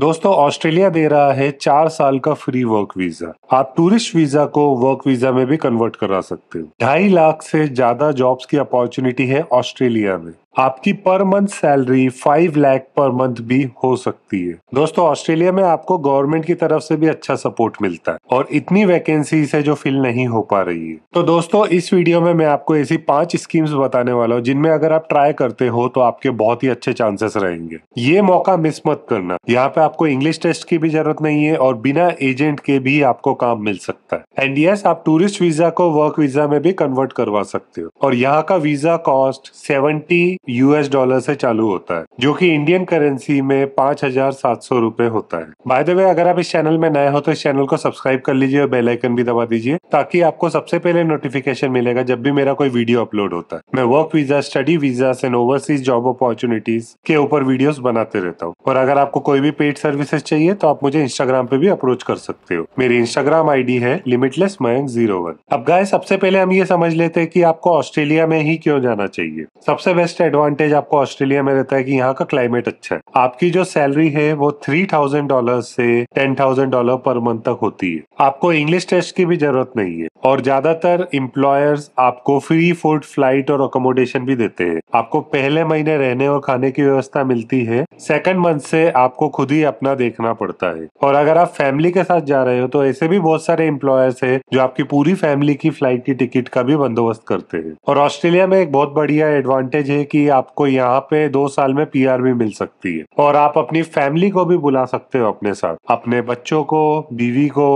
दोस्तों ऑस्ट्रेलिया दे रहा है चार साल का फ्री वर्क वीजा आप टूरिस्ट वीजा को वर्क वीजा में भी कन्वर्ट करा सकते हो ढाई लाख से ज्यादा जॉब्स की अपॉर्चुनिटी है ऑस्ट्रेलिया में आपकी per month salary five lakh per month भी हो सकती है दोस्तों ऑस्ट्रेलिया में आपको गवर्नमेंट की तरफ से भी अच्छा सपोर्ट मिलता है और इतनी वैकेंसी है जो फिल नहीं हो पा रही है तो दोस्तों इस वीडियो में मैं आपको ऐसी पांच स्कीम्स बताने वाला हूँ जिनमें अगर आप ट्राई करते हो तो आपके बहुत ही अच्छे चांसेस रहेंगे ये मौका मिस मत करना यहाँ पे आपको इंग्लिश टेस्ट की भी जरूरत नहीं है और बिना एजेंट के भी आपको काम मिल सकता है एंड यस आप टूरिस्ट वीजा को वर्क वीजा में भी कन्वर्ट करवा सकते हो और यहाँ का visa cost seventy US dollar से चालू होता है जो की इंडियन करेंसी में पांच हजार सात सौ रूपए होता है बाय द वे अगर आप इस चैनल में नए हो तो इस चैनल को सब्सक्राइब कर लीजिए और बेलाइकन भी दबा दीजिए ताकि आपको सबसे पहले नोटिफिकेशन मिलेगा जब भी मेरा कोई वीडियो अपलोड होता है मैं work visa study visa and overseas job opportunities के ऊपर वीडियो बनाते रहता हूँ और अगर आपको कोई भी पेड सर्विसेज चाहिए तो आप मुझे इंस्टाग्राम पे भी अप्रोच कर सकते हो मेरी इंस्टाग्राम इंस्टाग्राम आईडी है लिमिटलेस मयंक जीरो वन अब गाय सबसे पहले हम ये समझ लेते हैं कि आपको ऑस्ट्रेलिया में ही क्यों जाना चाहिए सबसे बेस्ट एडवांटेज आपको ऑस्ट्रेलिया में रहता है कि यहाँ का क्लाइमेट अच्छा है आपकी जो सैलरी है वो थ्री थाउजेंड डॉलर से ten thousand dollar per month तक होती है आपको इंग्लिश टेस्ट की भी जरूरत नहीं है और ज्यादातर इम्प्लॉयर्स आपको फ्री फूड फ्लाइट और अकोमोडेशन भी देते हैं आपको पहले महीने रहने और खाने की व्यवस्था मिलती है सेकंड मंथ से आपको खुद ही अपना देखना पड़ता है और अगर आप फैमिली के साथ जा रहे हो तो ऐसे भी भी बहुत सारे एम्प्लॉयर्स है जो आपकी पूरी फैमिली की फ्लाइट की टिकट का भी बंदोबस्त करते हैं और ऑस्ट्रेलिया में एक बहुत बढ़िया एडवांटेज है कि आपको यहाँ पे दो साल में पी भी मिल सकती है और आप अपनी फैमिली को भी बुला सकते हो अपने साथ अपने बच्चों को बीवी को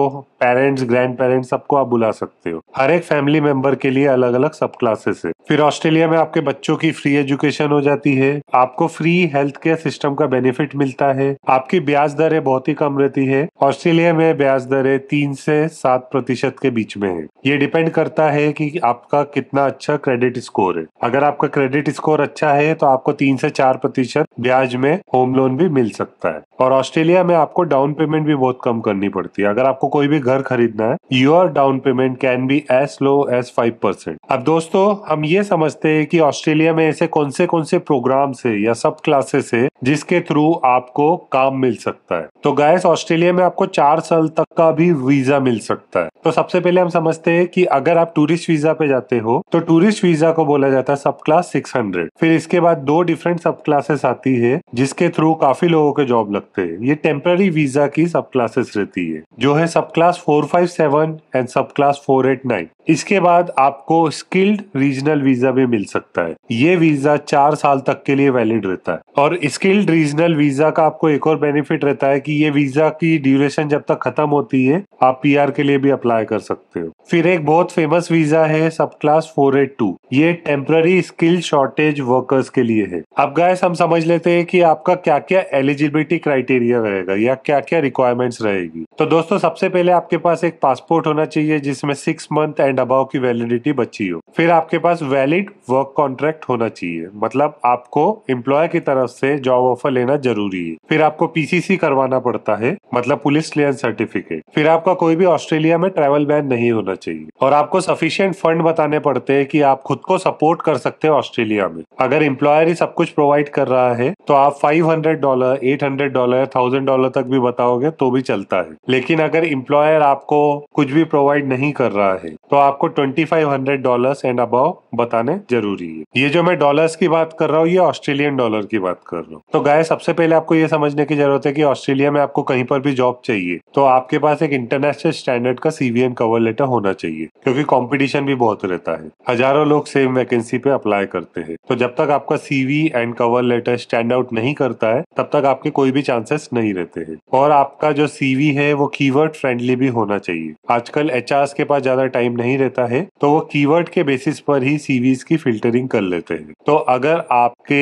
पेरेंट्स ग्रैंड पेरेंट्स सबको आप बुला सकते हो हर एक फैमिली मेंबर के लिए अलग अलग सब क्लासेस है फिर ऑस्ट्रेलिया में आपके बच्चों की फ्री एजुकेशन हो जाती है आपको फ्री हेल्थ केयर सिस्टम का बेनिफिट मिलता है आपकी ब्याज दरें बहुत ही कम रहती है ऑस्ट्रेलिया में ब्याज दरें तीन तीन से सात प्रतिशत के बीच में है ये डिपेंड करता है कि आपका कितना अच्छा क्रेडिट स्कोर है अगर आपका क्रेडिट स्कोर अच्छा है तो आपको तीन से चार प्रतिशत ब्याज में होम लोन भी मिल सकता है और ऑस्ट्रेलिया में आपको डाउन पेमेंट भी बहुत कम करनी पड़ती है अगर आपको कोई भी घर खरीदना है your down payment can be as low as five percent अब दोस्तों हम ये समझते हैं कि ऑस्ट्रेलिया में ऐसे कौन से कौन से प्रोग्राम्स है या सब क्लासेस है जिसके थ्रू आपको काम मिल सकता है तो गैस ऑस्ट्रेलिया में आपको चार साल तक का भी वीजा मिल सकता है तो सबसे पहले हम समझते हैं कि अगर आप टूरिस्ट वीजा पे जाते हो तो टूरिस्ट वीजा को बोला जाता है सब क्लास सिक्स हंड्रेड फिर इसके बाद दो डिफरेंट सब क्लासेस आती है जिसके थ्रू काफी लोगों के जॉब लगते हैं ये टेम्पररी वीजा की सब क्लासेस रहती है जो है सब class four five seven and sub class four eight nine इसके बाद आपको स्किल्ड रीजनल वीजा भी मिल सकता है ये वीजा चार साल तक के लिए वैलिड रहता है और स्किल्ड रीजनल वीजा का आपको एक और बेनिफिट रहता है कि ये वीजा की ड्यूरेशन जब तक खत्म होती है आप पीआर के लिए भी अप्लाई कर सकते हो फिर एक बहुत फेमस वीजा है सब क्लास फोर एट टू ये टेम्पररी स्किल शॉर्टेज वर्कर्स के लिए है अब गायस हम समझ लेते हैं कि आपका क्या क्या एलिजिबिलिटी क्राइटेरिया रहेगा या क्या क्या रिक्वायरमेंट्स रहेगी तो दोस्तों सबसे पहले आपके पास एक पासपोर्ट होना चाहिए जिसमें six month and and above की वैलिडिटी बची हो फिर आपके पास वैलिड वर्क कॉन्ट्रैक्ट होना चाहिए मतलब आपको एम्प्लॉयर की तरफ से जॉब ऑफर लेना जरूरी है फिर आपको पीसीसी करवाना पड़ता है मतलब पुलिस क्लियर सर्टिफिकेट फिर आपका कोई भी ऑस्ट्रेलिया में ट्रेवल बैन नहीं होना चाहिए और आपको सफिशियंट फंड बताने पड़ते हैं कि आप खुद को सपोर्ट कर सकते हो ऑस्ट्रेलिया में अगर एम्प्लॉयर ही सब कुछ प्रोवाइड कर रहा है तो आप five dollar eight dollar thousand dollar तक भी बताओगे तो भी चलता है लेकिन अगर इम्प्लॉयर आपको कुछ भी प्रोवाइड नहीं कर रहा है तो आपको twenty five hundred dollar and above बताने जरूरी है ये जो मैं डॉलर्स की बात कर रहा हूँ ये ऑस्ट्रेलियन डॉलर की बात कर रहा हूँ तो गाय सबसे पहले आपको ये समझने की जरूरत है कि ऑस्ट्रेलिया में आपको कहीं पर भी जॉब चाहिए तो आपके पास एक इंटरनेशनल स्टैंडर्ड का सीवीएम कवर लेटर होना चाहिए क्योंकि कॉम्पिटिशन भी बहुत रहता है हजारों लोग सेम वैकेंसी पे अप्लाई करते हैं तो जब तक आपका CV and cover letter stand out नहीं करता है तब तक आपके कोई भी चांसेस नहीं रहते हैं और आपका जो सीवी है वो कीवर्ड फ्रेंडली भी होना चाहिए आजकल एच के पास ज्यादा टाइम नहीं नहीं रहता है तो वो कीवर्ड के बेसिस पर ही सीवीज की फिल्टरिंग कर लेते हैं तो अगर आपके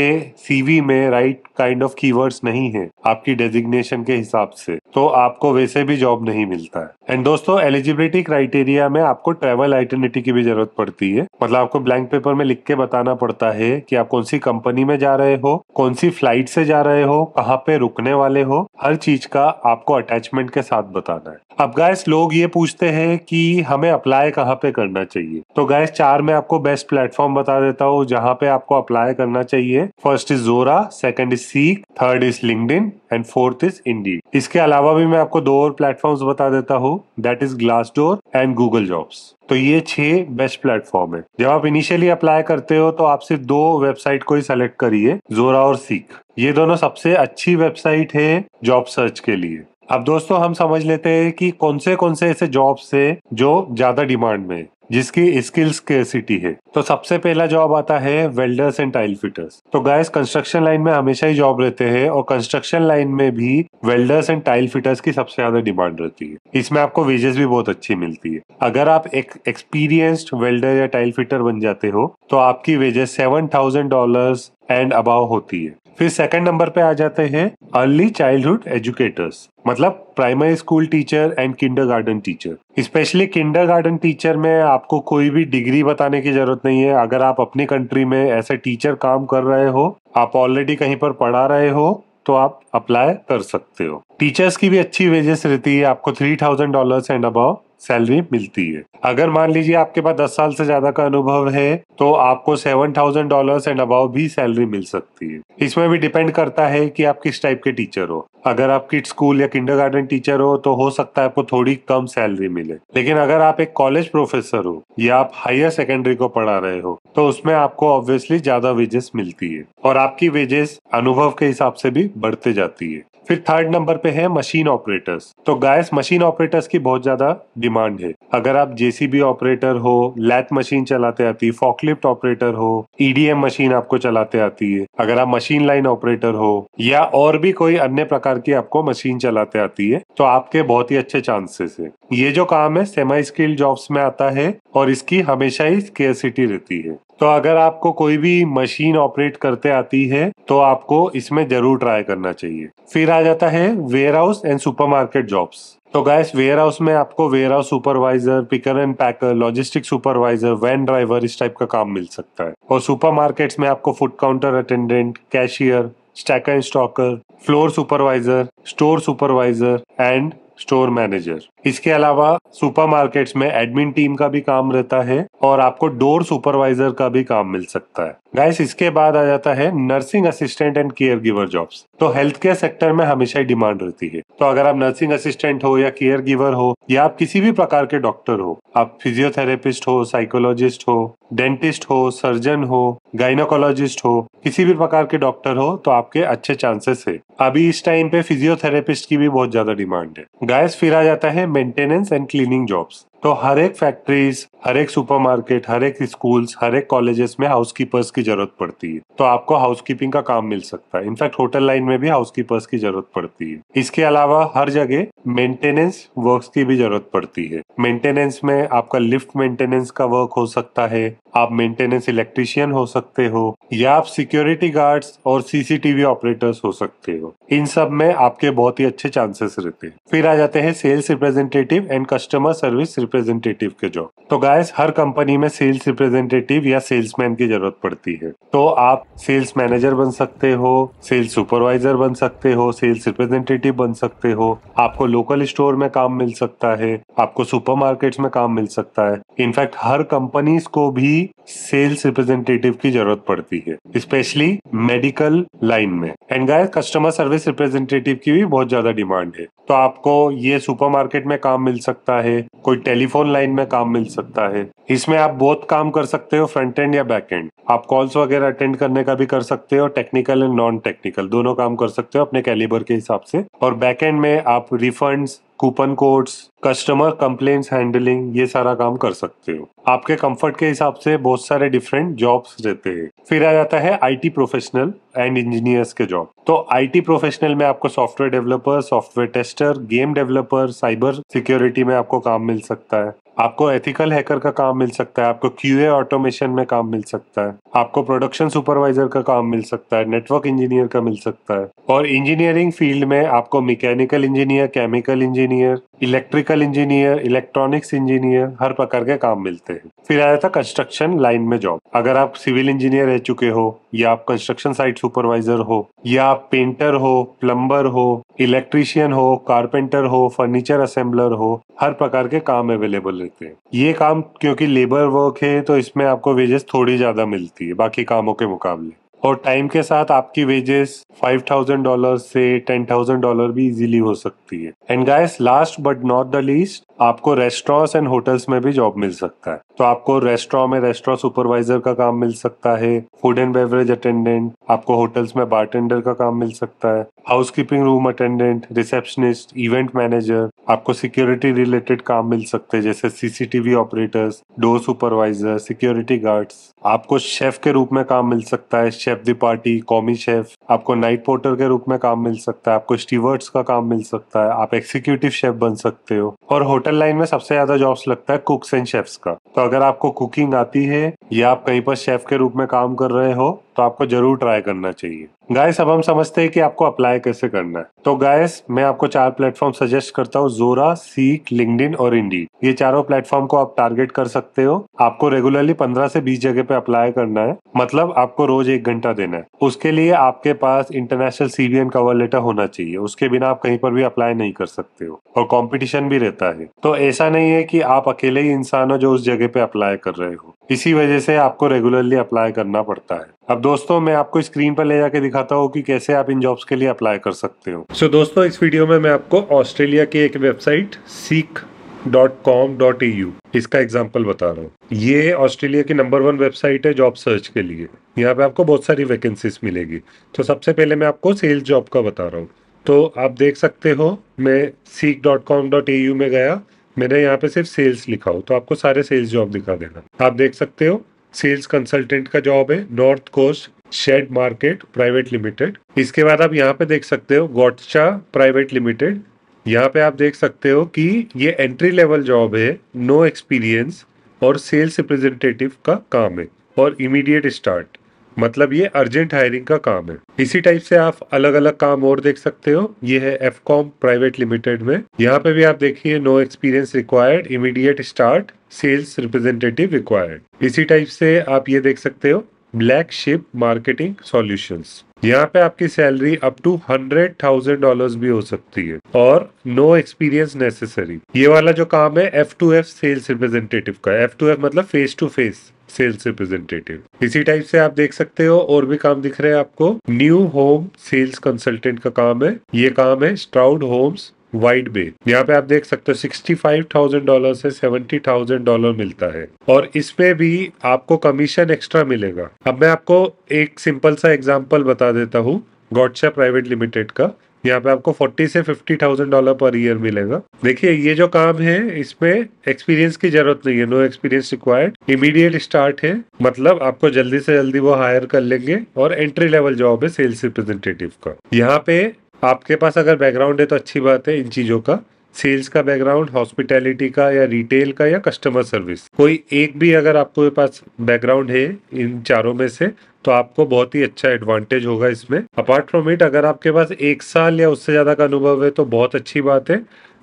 सीवी में राइट काइंड ऑफ कीवर्ड्स नहीं है आपकी डेजिग्नेशन के हिसाब से तो आपको वैसे भी जॉब नहीं मिलता है एंड दोस्तों एलिजिबिलिटी क्राइटेरिया में आपको ट्रेवल आइडेंटिटी की भी जरूरत पड़ती है मतलब आपको ब्लैंक पेपर में लिख के बताना पड़ता है कि आप कौन सी कंपनी में जा रहे हो कौन सी फ्लाइट से जा रहे हो कहाँ पे रुकने वाले हो हर चीज का आपको अटैचमेंट के साथ बताना है अब गाइस लोग ये पूछते हैं कि हमें अप्लाई कहाँ पे करना चाहिए तो गैस चार में आपको बेस्ट प्लेटफॉर्म बता देता हूँ जहाँ पे आपको अप्लाई करना चाहिए first is Jora second is Seek third is LinkedIn and fourth is Indeed इसके अलावा भी मैं आपको दो और प्लेटफॉर्म बता देता हूँ that is Glassdoor and Google jobs तो ये छह बेस्ट प्लेटफॉर्म है जब आप इनिशियली अप्लाई करते हो तो आप सिर्फ दो वेबसाइट को ही सेलेक्ट करिए जोरा और सीख ये दोनों सबसे अच्छी वेबसाइट है जॉब सर्च के लिए अब दोस्तों हम समझ लेते हैं कि कौन से कौन से ऐसे जॉब्स है जो ज्यादा डिमांड में है जिसकी स्किल्स केसिटी है तो सबसे पहला जॉब आता है वेल्डर्स एंड टाइल फिटर्स तो गाइस कंस्ट्रक्शन लाइन में हमेशा ही जॉब रहते हैं और कंस्ट्रक्शन लाइन में भी वेल्डर्स एंड टाइल फिटर्स की सबसे ज्यादा डिमांड रहती है इसमें आपको वेजेस भी बहुत अच्छी मिलती है अगर आप एक एक्सपीरियंस्ड वेल्डर या टाइल फिटर बन जाते हो तो आपकी wages seven thousand dollar and above होती है फिर सेकंड नंबर पे आ जाते हैं अर्ली चाइल्डहुड एजुकेटर्स मतलब primary school teacher and kindergarten teacher specially kindergarten teacher में आपको कोई भी डिग्री बताने की जरूरत नहीं है अगर आप अपनी कंट्री में ऐसे टीचर काम कर रहे हो आप ऑलरेडी कहीं पर पढ़ा रहे हो तो आप अप्लाई कर सकते हो टीचर्स की भी अच्छी वेजेस रहती है आपको three thousand dollar and above salary मिलती है अगर मान लीजिए आपके पास दस साल से ज्यादा का अनुभव है तो आपको seven thousand dollar and above भी सैलरी मिल सकती है इसमें भी डिपेंड करता है कि आप किस टाइप के टीचर हो अगर आप किड स्कूल या किंडर टीचर हो तो हो सकता है आपको थोड़ी कम सैलरी मिले लेकिन अगर आप एक कॉलेज प्रोफेसर हो या आप हायर सेकेंडरी को पढ़ा रहे हो तो उसमें आपको ऑब्वियसली ज्यादा वेजेस मिलती है और आपकी वेजेस अनुभव के हिसाब से भी बढ़ते जाती है फिर थर्ड नंबर पे है मशीन ऑपरेटर्स तो गायस मशीन ऑपरेटर्स की बहुत ज्यादा डिमांड है अगर आप जेसीबी ऑपरेटर हो लैथ मशीन चलाते आती है फॉकलिफ्ट ऑपरेटर हो ईडीएम e मशीन आपको चलाते आती है अगर आप मशीन लाइन ऑपरेटर हो या और भी कोई अन्य प्रकार की आपको मशीन चलाते आती है तो आपके बहुत ही अच्छे चांसेस है ये जो काम है सेमा स्किल्ड जॉब्स में आता है और इसकी हमेशा ही स्केयर रहती है तो अगर आपको कोई भी मशीन ऑपरेट करते आती है तो आपको इसमें जरूर ट्राई करना चाहिए फिर आ जाता है warehouse and supermarket jobs तो गैस वेयर हाउस में आपको warehouse supervisor picker and packer logistic supervisor van driver इस टाइप का काम मिल सकता है और सुपर में आपको food counter attendant cashier stacker and stocker floor supervisor store supervisor and store manager इसके अलावा सुपरमार्केट्स में एडमिन टीम का भी काम रहता है और आपको डोर सुपरवाइजर का भी काम मिल सकता है गाइस इसके बाद आ जाता है nursing assistant and care giver job तो हेल्थ केयर सेक्टर में हमेशा ही डिमांड रहती है तो अगर आप नर्सिंग असिस्टेंट हो या केयर गिवर हो या आप किसी भी प्रकार के डॉक्टर हो आप फिजियोथेरेपिस्ट हो साइकोलॉजिस्ट हो डेंटिस्ट हो सर्जन हो गाइनोकोलॉजिस्ट हो किसी भी प्रकार के डॉक्टर हो तो आपके अच्छे चांसेस है अभी इस टाइम पे फिजियोथेरेपिस्ट की भी बहुत ज्यादा डिमांड है गायस फिर आ जाता है मेंटेनेंस एंड क्लीनिंग जॉब्स तो हर एक फैक्ट्रीज हर एक सुपरमार्केट हर एक स्कूल्स हर एक कॉलेजेस में हाउस कीपर्स की जरूरत पड़ती है तो आपको हाउस कीपिंग का काम मिल सकता है इनफैक्ट होटल लाइन में भी हाउस कीपर्स की जरूरत पड़ती है इसके अलावा हर जगह मेंटेनेंस वर्क्स की भी जरूरत पड़ती है मेंटेनेंस में आपका लिफ्ट मेंटेनेंस का वर्क हो सकता है आप मेंटेनेंस इलेक्ट्रिशियन हो सकते हो या आप सिक्योरिटी गार्ड्स और सीसीटीवी ऑपरेटर्स हो सकते हो इन सब में आपके बहुत ही अच्छे चांसेस रहते हैं फिर आ जाते हैं sales representative and customer service representative के जॉब तो गाइस हर कंपनी में सेल्स रिप्रेजेंटेटिव या सेल्समैन की जरूरत पड़ती है तो आप सेल्स मैनेजर बन सकते हो सेल्स सुपरवाइजर बन सकते हो सेल्स रिप्रेजेंटेटिव बन सकते हो आपको लोकल स्टोर में काम मिल सकता है आपको मार्केट में काम मिल सकता है इनफैक्ट हर कंपनीज को भी सेल्स रिप्रेजेंटेटिव की जरूरत पड़ती है स्पेशली मेडिकल लाइन में and guys customer service representative की भी बहुत ज्यादा डिमांड है तो आपको ये सुपरमार्केट में काम मिल सकता है कोई टेलीफोन लाइन में काम मिल सकता है इसमें आप बहुत काम कर सकते हो फ्रंट एंड या बैक एंड आप कॉल्स वगैरह अटेंड करने का भी कर सकते हो टेक्निकल एंड नॉन टेक्निकल दोनों काम कर सकते हो अपने कैलिबर के हिसाब से और बैक एंड में आप refunds coupon codes customer complaints handling ये सारा काम कर सकते हो आपके कंफर्ट के हिसाब से बहुत सारे डिफरेंट जॉब्स रहते हैं फिर आ जाता है आईटी प्रोफेशनल एंड इंजीनियर्स के जॉब तो आईटी प्रोफेशनल में आपको software developer software tester game developer cyber security में आपको काम मिल सकता है आपको एथिकल हैकर का काम मिल सकता है आपको क्यूए ऑटोमेशन में काम मिल सकता है आपको प्रोडक्शन सुपरवाइजर का काम मिल सकता है नेटवर्क इंजीनियर का मिल सकता है और इंजीनियरिंग फील्ड में आपको mechanical engineer chemical engineer engineer electrical engineer electronics engineer हर प्रकार के काम मिलते हैं फिर आया था कंस्ट्रक्शन लाइन में जॉब अगर आप सिविल इंजीनियर रह चुके हो या आप कंस्ट्रक्शन साइट सुपरवाइजर हो या आप पेंटर हो प्लम्बर हो इलेक्ट्रीशियन हो कारपेंटर हो फर्नीचर असेंबलर हो हर प्रकार के काम अवेलेबल रहते हैं ये काम क्योंकि लेबर वर्क है तो इसमें आपको वेजेस थोड़ी ज्यादा मिलती है बाकी कामों के मुकाबले और टाइम के साथ आपकी वेजेस फाइव थाउजेंड डॉलर से टेन थाउजेंड डॉलर भी इजीली हो सकती है and guys last but not the least आपको रेस्टोरेंट्स एंड होटल्स में भी जॉब मिल सकता है तो आपको रेस्टोरेंट में रेस्टोरेंट सुपरवाइजर का काम मिल सकता है फूड एंड बेवरेज अटेंडेंट आपको होटल्स में बारटेंडर का काम मिल सकता है housekeeping room attendant receptionist event manager आपको सिक्योरिटी रिलेटेड काम मिल सकते हैं जैसे CCTV operators door supervisor security guards आपको शेफ के रूप में काम मिल सकता है chef de partie commis chef आपको नाइट पोर्टर के रूप में काम मिल सकता है आपको स्टीवर्ट्स का काम मिल सकता है आप एक्सिक्यूटिव शेफ बन सकते हो और होटल लाइन में सबसे ज्यादा जॉब्स लगता है कुक्स एंड शेफ्स का तो अगर आपको कुकिंग आती है या आप कहीं पर शेफ के रूप में काम कर रहे हो तो आपको जरूर ट्राई करना चाहिए गाइस अब हम समझते हैं कि आपको अप्लाई कैसे करना है तो गाइस मैं आपको चार प्लेटफॉर्म सजेस्ट करता हूँ जोरा सीक लिंकड और इंडी ये चारों प्लेटफॉर्म को आप टारगेट कर सकते हो आपको रेगुलरली पंद्रह से बीस जगह पे अप्लाई करना है मतलब आपको रोज एक घंटा देना है उसके लिए आपके पास इंटरनेशनल सीबीएन कवर लेटर होना चाहिए उसके बिना आप कहीं पर भी अप्लाई नहीं कर सकते हो और कॉम्पिटिशन भी रहता है तो ऐसा नहीं है की आप अकेले ही इंसान हो जो उस जगह पे अप्लाई कर रहे हो इसी वजह से आपको रेगुलरली अप्लाई करना पड़ता है अब दोस्तों मैं आपको स्क्रीन पर ले जाके दिखाता हूँ कि कैसे आप इन जॉब्स के लिए अप्लाई कर सकते हो सो so, दोस्तों इस वीडियो में मैं आपको ऑस्ट्रेलिया की एक website Seek dot com dot E U इसका एग्जाम्पल बता रहा हूँ ये ऑस्ट्रेलिया की नंबर वन वेबसाइट है जॉब सर्च के लिए यहाँ पे आपको बहुत सारी वैकेंसीज मिलेगी तो सबसे पहले मैं आपको सेल्स जॉब का बता रहा हूँ तो आप देख सकते हो मैं Seek dot com dot E U में गया मैंने यहाँ पे सिर्फ सेल्स लिखा हो तो आपको सारे सेल्स जॉब दिखा देना आप देख सकते हो सेल्स कंसल्टेंट का जॉब है North Coast Shed Market Private Limited इसके बाद आप यहाँ पे देख सकते हो गोटचा प्राइवेट लिमिटेड यहाँ पे आप देख सकते हो कि ये एंट्री लेवल जॉब है नो एक्सपीरियंस और सेल्स रिप्रेजेंटेटिव का काम है और इमीडिएट स्टार्ट मतलब ये अर्जेंट हायरिंग का काम है इसी टाइप से आप अलग अलग काम और देख सकते हो ये है एफ कॉम प्राइवेट लिमिटेड में यहाँ पे भी आप देखिए no experience required immediate start sales representative required इसी टाइप से आप ये देख सकते हो ब्लैक शिप मार्केटिंग सोल्यूशन यहाँ पे आपकी salary up to hundred thousand dollar भी हो सकती है और नो एक्सपीरियंस नेसेसरी ये वाला जो काम है F to F sales representative का एफ टू एफ मतलब face to face sales representative इसी टाइप से आप देख सकते हो और भी काम दिख रहे हैं आपको न्यू होम सेल्स कंसल्टेंट का काम है ये काम है स्ट्राउड होम्स वाइड बे यहाँ पे आप देख सकते हो सिक्सटी फाइव थाउजेंड डॉलर से सेवेंटी थाउजेंड डॉलर मिलता है और इसमें भी आपको कमीशन एक्स्ट्रा मिलेगा अब मैं आपको एक सिंपल सा एग्जाम्पल बता देता हूँ गॉडशा प्राइवेट लिमिटेड का यहाँ पे आपको फोर्टी से fifty thousand dollar per year मिलेगा देखिए ये जो काम है इसमें एक्सपीरियंस की जरूरत नहीं है no experience required immediate start है मतलब आपको जल्दी से जल्दी वो हायर कर लेंगे और एंट्री लेवल जॉब है सेल्स रिप्रेजेंटेटिव का यहाँ पे आपके पास अगर बैकग्राउंड है तो अच्छी बात है इन चीज़ों का सेल्स का बैकग्राउंड हॉस्पिटैलिटी का या रिटेल का या कस्टमर सर्विस कोई एक भी अगर आपके पास बैकग्राउंड है इन चारों में से तो आपको बहुत ही अच्छा एडवांटेज होगा इसमें अपार्ट फ्रॉम इट अगर आपके पास एक साल या उससे ज़्यादा का अनुभव है तो बहुत अच्छी बात है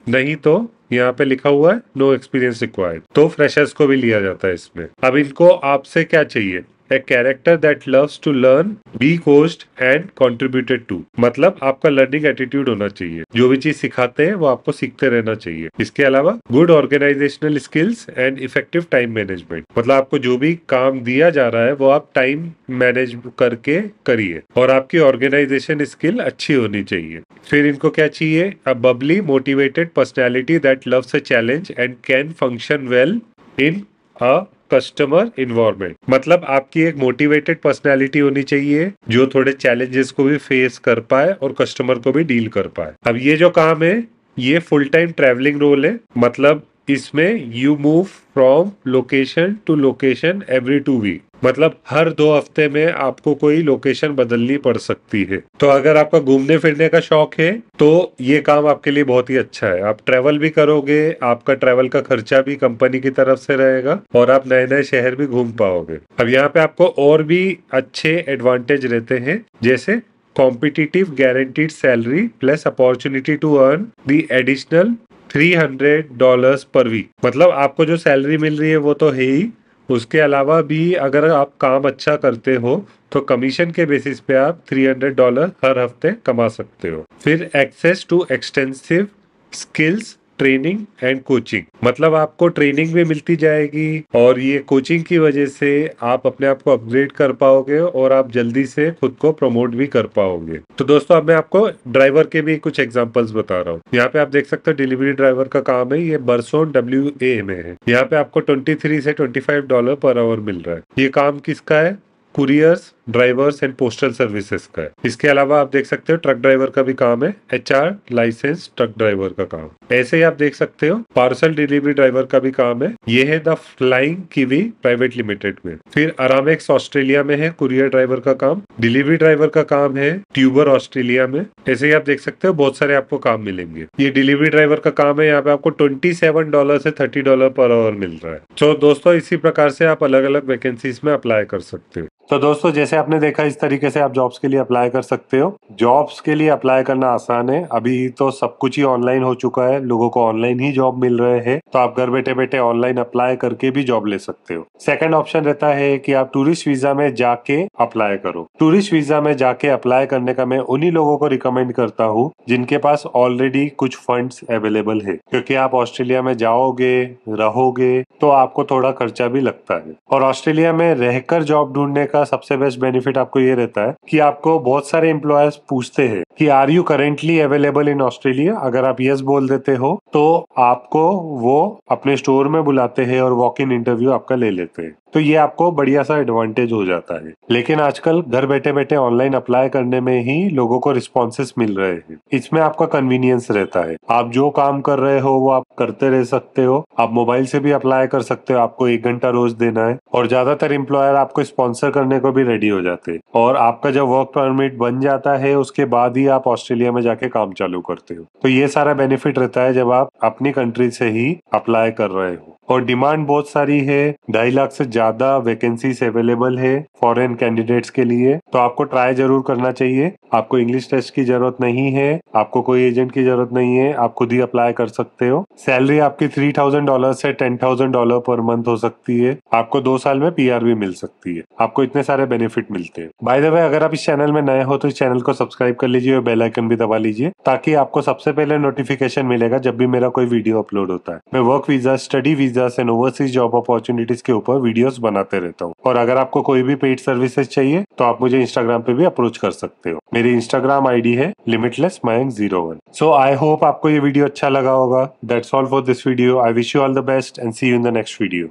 नहीं तो यहाँ पे लिखा हुआ है नो एक्सपीरियंस रिक्वायर्ड तो फ्रेशर्स को भी लिया जाता है इसमें अब इनको आपसे क्या चाहिए a character that loves to learn be coached and contributed to मतलब आपका लर्निंग एटीट्यूड होना चाहिए जो भी चीज सिखाते हैं वो आपको सीखते रहना चाहिए इसके अलावा good organisational skills and effective time management मतलब आपको जो भी काम दिया जा रहा है वो आप टाइम मैनेज करके करिए और आपकी ऑर्गेनाइजेशन स्किल अच्छी होनी चाहिए फिर इनको क्या चाहिए a bubbly motivated personality that loves a challenge and can function well in a customer involvement मतलब आपकी एक मोटिवेटेड पर्सनैलिटी होनी चाहिए जो थोड़े चैलेंजेस को भी फेस कर पाए और कस्टमर को भी डील कर पाए अब ये जो काम है ये फुल टाइम ट्रेवलिंग रोल है मतलब इसमें you move from location to location every two week मतलब हर दो हफ्ते में आपको कोई लोकेशन बदलनी पड़ सकती है तो अगर आपका घूमने फिरने का शौक है तो ये काम आपके लिए बहुत ही अच्छा है आप ट्रेवल भी करोगे आपका ट्रेवल का खर्चा भी कंपनी की तरफ से रहेगा और आप नए नए शहर भी घूम पाओगे अब यहाँ पे आपको और भी अच्छे एडवांटेज रहते हैं जैसे competitive guaranteed salary plus opportunity to earn the additional three hundred dollar per week मतलब आपको जो सैलरी मिल रही है वो तो है ही उसके अलावा भी अगर आप काम अच्छा करते हो तो कमीशन के बेसिस पे आप 300 डॉलर हर हफ्ते कमा सकते हो फिर access to extensive skills training and coaching मतलब आपको ट्रेनिंग भी मिलती जाएगी और ये कोचिंग की वजह से आप अपने आप को अपग्रेड कर पाओगे और आप जल्दी से खुद को प्रमोट भी कर पाओगे तो दोस्तों अब मैं आपको ड्राइवर के भी कुछ एग्जाम्पल्स बता रहा हूँ यहाँ पे आप देख सकते हो डिलीवरी ड्राइवर का काम है ये बरसोन डब्ल्यू ए में है यहाँ पे आपको ट्वेंटी थ्री से twenty five dollar per hour मिल रहा है ये काम किसका है couriers drivers and postal services का है इसके अलावा आप देख सकते हो ट्रक ड्राइवर का भी काम है एच लाइसेंस ट्रक ड्राइवर का काम ऐसे ही आप देख सकते हो पार्सल डिलीवरी ड्राइवर का भी काम है ये है the Flying Kiwi Private Limited में फिर अरामेक्स ऑस्ट्रेलिया में है कुरियर ड्राइवर का काम डिलीवरी ड्राइवर का काम है ट्यूबर ऑस्ट्रेलिया में ऐसे ही आप देख सकते हो बहुत सारे आपको काम मिलेंगे ये डिलीवरी ड्राइवर का काम है यहाँ पे आपको ट्वेंटी सेवन डॉलर से थर्टी डॉलर पर आवर मिल रहा है तो दोस्तों इसी प्रकार से आप अलग अलग वैकेंसीज में अप्लाई कर सकते हो तो दोस्तों जैसे आपने देखा इस तरीके से आप जॉब्स के लिए अप्लाई कर सकते हो जॉब्स के लिए अप्लाई करना आसान है अभी तो सब कुछ ही ऑनलाइन हो चुका है लोगों को ऑनलाइन ही जॉब मिल रहे हैं तो आप घर बैठे बैठे ऑनलाइन अप्लाई करके भी जॉब ले सकते हो सेकंड ऑप्शन रहता है कि आप टूरिस्ट वीजा में जाके अप्लाई करो टूरिस्ट वीजा में जाके अप्लाई करने का मैं उन्ही लोगों को रिकमेंड करता हूँ जिनके पास ऑलरेडी कुछ फंड अवेलेबल है क्योंकि आप ऑस्ट्रेलिया में जाओगे रहोगे तो आपको थोड़ा खर्चा भी लगता है और ऑस्ट्रेलिया में रहकर जॉब ढूंढने का सबसे बेस्ट बेनिफिट आपको ये रहता है कि आपको बहुत सारे एम्प्लॉयर्स पूछते हैं कि are you currently available in Australia अगर आप यस बोल देते हो तो आपको वो अपने स्टोर में बुलाते हैं और वॉक इन इंटरव्यू आपका ले लेते हैं तो ये आपको बढ़िया सा एडवांटेज हो जाता है लेकिन आजकल घर बैठे बैठे ऑनलाइन अप्लाई करने में ही लोगों को रिस्पॉन्सेस मिल रहे हैं इसमें आपका कन्वीनियंस रहता है आप जो काम कर रहे हो वो आप करते रह सकते हो आप मोबाइल से भी अप्लाई कर सकते हो आपको एक घंटा रोज देना है और ज्यादातर इम्प्लॉयर आपको स्पॉन्सर करने को भी रेडी हो हो जाते और आपका जब वर्क परमिट बन जाता है उसके बाद ही आप ऑस्ट्रेलिया में जाके काम चालू करते हो तो ये सारा बेनिफिट रहता है जब आप अपनी कंट्री से ही अप्लाई कर रहे हो और डिमांड बहुत सारी है ढाई लाख से ज्यादा वैकेंसीज अवेलेबल है फॉरेन कैंडिडेट्स के लिए तो आपको ट्राई जरूर करना चाहिए आपको इंग्लिश टेस्ट की जरूरत नहीं है आपको कोई एजेंट की जरूरत नहीं है आप खुद ही अप्लाई कर सकते हो सैलरी आपकी थ्री थाउजेंड डॉलर से ten thousand dollar per month हो सकती है आपको दो साल में पी भी मिल सकती है आपको इतने सारे बेनिफिट मिलते हैं बाय द वे अगर आप इस चैनल में नए हो तो इस चैनल को सब्सक्राइब कर लीजिए और बेलाइकन भी दबा लीजिए ताकि आपको सबसे पहले नोटिफिकेशन मिलेगा जब भी मेरा कोई वीडियो अपलोड होता है मैं work visa study visa visa and overseas job opportunities के ऊपर वीडियोस बनाते रहता हूँ और अगर आपको कोई भी पेड सर्विसेज चाहिए तो आप मुझे इंस्टाग्राम पे भी अप्रोच कर सकते हो मेरी इंस्टाग्राम आईडी है limitless Mayank zero one so I hope आपको ये वीडियो अच्छा लगा होगा that's all for this video I wish you all the best and see you in the next video